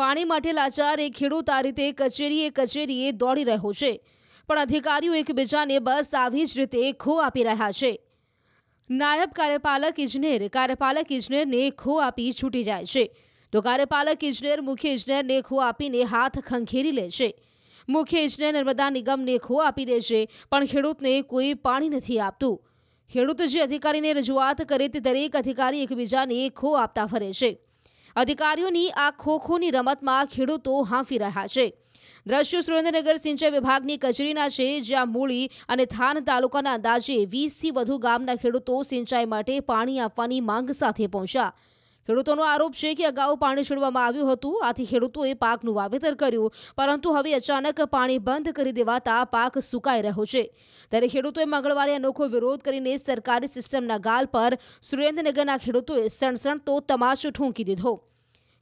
પાણી માટે લાચાર એ ખેડૂત આ રીતે કચેરીએ કચેરીએ દોડી રહ્યો છે પણ અધિકારીઓ એકબીજાને બસ આવી જ રીતે ખો આપી રહ્યા છે નાયબ કાર્યપાલક ઇજનેર કાર્યપાલક ઇજનેરને ખો આપી છૂટી જાય છે તો કાર્યપાલક ઇજનેર મુખ્ય ઇજનેરને ખો આપીને હાથ ખંખેરી લે છે મુખ્ય ઇજનેર નર્મદા નિગમને ખો આપી દે છે પણ ખેડૂતને કોઈ પાણી નથી આપતું ખેડૂત જે અધિકારીને રજૂઆત કરે તે દરેક અધિકારી એકબીજાને ખો આપતા ફરે છે અધિકારીઓની આ ખોખોની રમતમાં ખેડૂતો હાંફી રહ્યા છે દ્રશ્યો સુરેન્દ્રનગર સિંચાઈ વિભાગની કચેરીના છે જ્યાં મૂળી અને થાન તાલુકાના અંદાજે વીસથી વધુ ગામના ખેડૂતો સિંચાઈ માટે પાણી આપવાની માંગ સાથે પહોંચ્યા ખેડૂતોનો આરોપ છે કે અગાઉ પાણી છોડવામાં આવ્યું હતું આથી ખેડૂતોએ પાકનું વાવેતર કર્યું પરંતુ હવે અચાનક પાણી બંધ કરી દેવાતા પાક સુકાઈ રહ્યો છે ત્યારે ખેડૂતોએ મંગળવારે અનોખો વિરોધ કરીને સરકારી સિસ્ટમના ગાલ પર સુરેન્દ્રનગરના ખેડૂતોએ સણસણ તો તમાચો ઠૂંકી દીધો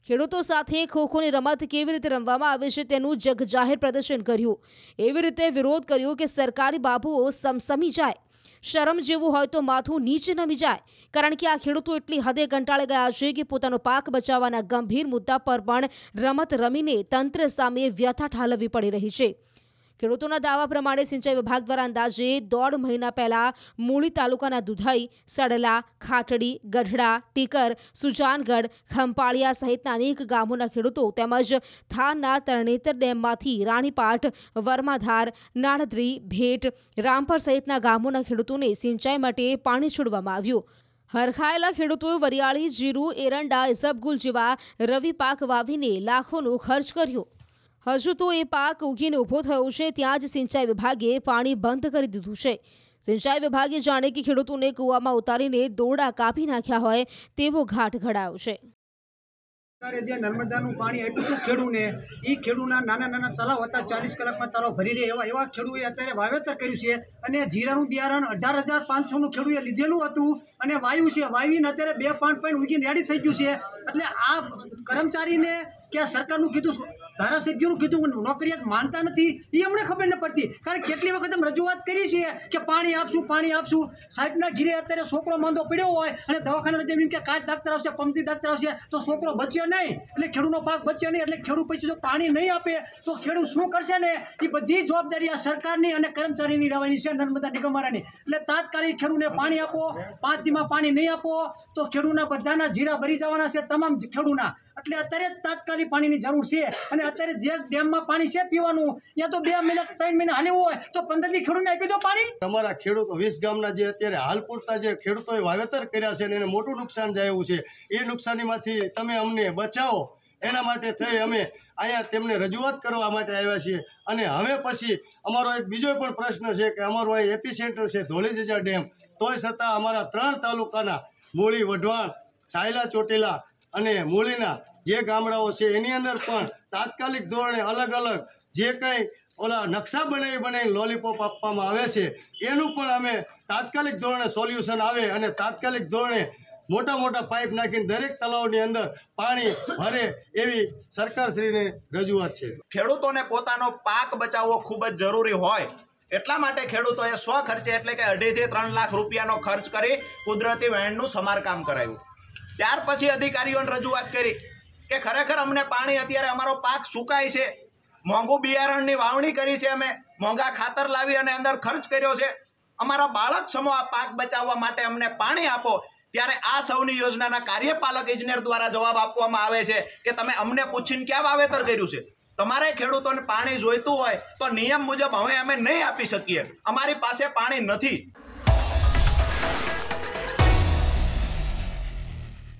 ખેડૂતો સાથે ખો ખોની રમત કેવી રીતે રમવામાં આવે છે તેનું જગજાહેર પ્રદર્શન કર્યું એવી રીતે વિરોધ કર્યો કે સરકારી બાબુઓ સમસમી જાય શરમ જેવું હોય તો માથું નીચે નમી જાય કારણ કે આ ખેડૂતો એટલી હદે કંટાળે ગયા છે કે પોતાનો પાક બચાવવાના ગંભીર મુદ્દા પર પણ રમત રમીને તંત્ર સામે વ્યથા ઠાલવવી પડી રહી છે ખેડૂતોના દાવા પ્રમાણે સિંચાઈ વિભાગ દ્વારા અંદાજે દોઢ મહિના પહેલા મૂળી તાલુકાના દુધઈ સડલા ખાટડી ગઢડા ટીકર સુજાનગઢ ખંપાળિયા સહિતના અનેક ગામોના ખેડૂતો તેમજ થારના તરણેતર ડેમમાંથી રાણીપાટ વર્માધાર નાણદ્રી ભેટ રામપર સહિતના ગામોના ખેડૂતોને સિંચાઈ માટે પાણી છોડવામાં આવ્યું હરખાયેલા ખેડૂતોએ વરિયાળી જીરું એરંડા ઇસબગુલ જેવા રવિ પાક વાવીને લાખોનો ખર્ચ કર્યો હજુ તો એ પાક ઉગીને ઊભો થયો છે ત્યાં જ સિંચાઈ વિભાગે પાણી બંધ કરી દીધું છે સિંચાઈ વિભાગે જાણે કે ખેડૂતોને કૂવામાં ઉતારીને દોરડા કાપી નાખ્યા હોય તેવો ઘાટ ઘડાયો છે સરકારે જે નર્મદાનું પાણી આપ્યું હતું ખેડૂને એ ખેડૂના નાના નાના તળાવ હતા ચાલીસ કલાકમાં તળાવ ભરી રહે એવા એવા ખેડૂએ અત્યારે વાવેતર કર્યું છે અને જીરાનું બિયારણ અઢાર હજાર પાંચસોનું ખેડૂએ લીધેલું હતું અને વાયુ છે વાવીને અત્યારે બે પાંચ પોઈન્ટ ઉગીને રેડી થઈ ગયું છે એટલે આ કર્મચારીને કે સરકારનું કીધું ધારાસભ્યોનું કીધું નોકરિયાત માનતા નથી એ અમને ખબર ન પડતી કારણ કેટલી વખત અમે રજૂઆત કરી છે કે પાણી આપશું પાણી આપશું સાહેબના ઘીરે અત્યારે છોકરો માંદો પડ્યો હોય અને દવાખાના જમીન કે કાચ ડાક્ટર આવશે પંપથી ડાક્ટર આવશે તો છોકરો બચ્યો નહીં એટલે ખેડૂતનો પાક બચ્યો નહીં એટલે ખેડૂત પછી જો પાણી નહીં આપે તો ખેડૂત શું કરશે ને એ બધી જવાબદારી આ સરકારની અને કર્મચારીની રહેવાની છે નર્મદા નિગમવાળાની એટલે તાત્કાલિક ખેડૂતને પાણી આપો પાંચ દીમાં પાણી નહીં આપો તો ખેડૂતના બધાના જીરા ભરી જવાના છે તમામ ખેડૂતના એટલે અત્યારે તાત્કાલિક પાણીની જરૂર છે અને અત્યારે જે ડેમમાં પાણી છે પીવાનું યા તો બે મહિના ત્રણ મહિના હાલવું હોય તો પંદર દી ખેડૂતને આપી દો પાણી અમારા ખેડૂતો વીસ ગામના જે અત્યારે હાલ પૂરતા જે ખેડૂતોએ વાવેતર કર્યા છે અને એને મોટું નુકસાન જાયું છે એ નુકસાનીમાંથી તમે અમને બચાવો એના માટે થઈ અમે અહીંયા તેમને રજૂઆત કરવા માટે આવ્યા છીએ અને હવે પછી અમારો એક બીજો પણ પ્રશ્ન છે કે અમારો અહીં એપી સેન્ટર છે ધોળીજા ડેમ તોય છતાં અમારા ત્રણ તાલુકાના મૂળી વઢવાણ છાયલા ચોટીલા અને મૂળીના જે ગામડાઓ છે એની અંદર પણ તાત્કાલિક ધોરણે અલગ અલગ જે કંઈ ઓલા નકશા બનાવી બનાવીને લોલીપોપ આપવામાં આવે છે એનું પણ અમે તાત્કાલિક ધોરણે સોલ્યુશન આવે અને તાત્કાલિક ધોરણે મોટા મોટા પાઇપ નાખીને દરેક તળાવની અંદર પાણી ભરે એવી સરકારશ્રીની રજૂઆત છે ખેડૂતોને પોતાનો પાક બચાવવો ખૂબ જ જરૂરી હોય એટલા માટે ખેડૂતોએ સ્વ ખર્ચે એટલે કે અઢીથી ત્રણ લાખ રૂપિયાનો ખર્ચ કરી કુદરતી વહેણનું સમારકામ કરાયું ત્યાર પછી અધિકારીઓને રજૂઆત કરી કે ખરેખર અમને પાણી અત્યારે અમારો પાક સુકાય છે મોંઘું બિયારણની વાવણી કરી છે અમે મોંઘા ખાતર લાવી અને અંદર ખર્ચ કર્યો છે અમારા બાળક સમો આ પાક બચાવવા માટે અમને પાણી આપો ત્યારે આ સૌની યોજનાના કાર્યપાલક ઇજનેર દ્વારા જવાબ આપવામાં આવે છે કે તમે અમને પૂછીને ક્યાં વાવેતર કર્યું છે તમારે ખેડૂતોને પાણી જોઈતું હોય તો નિયમ મુજબ હવે અમે નહીં આપી શકીએ અમારી પાસે પાણી નથી